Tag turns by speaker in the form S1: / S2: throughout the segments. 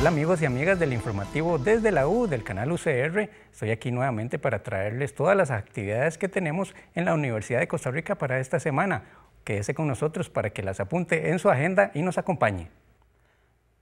S1: Hola amigos y amigas del informativo desde la U del canal UCR. Estoy aquí nuevamente para traerles todas las actividades que tenemos en la Universidad de Costa Rica para esta semana. Quédese con nosotros para que las apunte en su agenda y nos acompañe.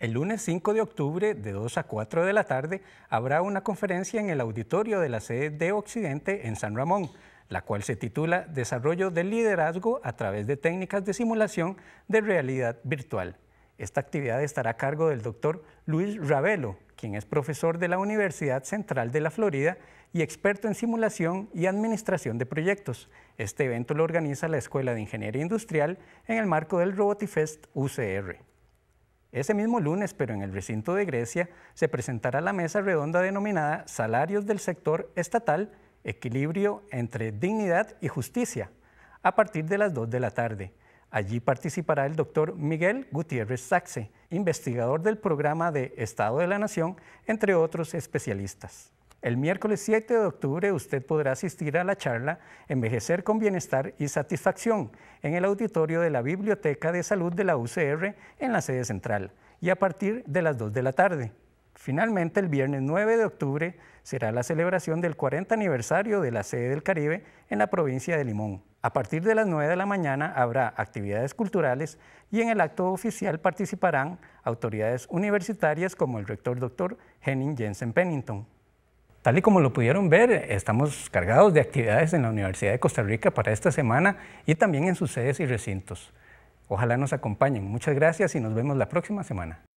S1: El lunes 5 de octubre, de 2 a 4 de la tarde, habrá una conferencia en el auditorio de la sede de Occidente en San Ramón, la cual se titula Desarrollo del liderazgo a través de técnicas de simulación de realidad virtual. Esta actividad estará a cargo del doctor Luis Ravelo, quien es profesor de la Universidad Central de la Florida y experto en simulación y administración de proyectos. Este evento lo organiza la Escuela de Ingeniería Industrial en el marco del Robotifest UCR. Ese mismo lunes, pero en el recinto de Grecia, se presentará la mesa redonda denominada Salarios del sector estatal, equilibrio entre dignidad y justicia, a partir de las 2 de la tarde. Allí participará el doctor Miguel Gutiérrez Saxe, investigador del programa de Estado de la Nación, entre otros especialistas. El miércoles 7 de octubre usted podrá asistir a la charla Envejecer con Bienestar y Satisfacción en el auditorio de la Biblioteca de Salud de la UCR en la sede central y a partir de las 2 de la tarde. Finalmente, el viernes 9 de octubre será la celebración del 40 aniversario de la sede del Caribe en la provincia de Limón. A partir de las 9 de la mañana habrá actividades culturales y en el acto oficial participarán autoridades universitarias como el rector doctor Henning Jensen Pennington. Tal y como lo pudieron ver, estamos cargados de actividades en la Universidad de Costa Rica para esta semana y también en sus sedes y recintos. Ojalá nos acompañen. Muchas gracias y nos vemos la próxima semana.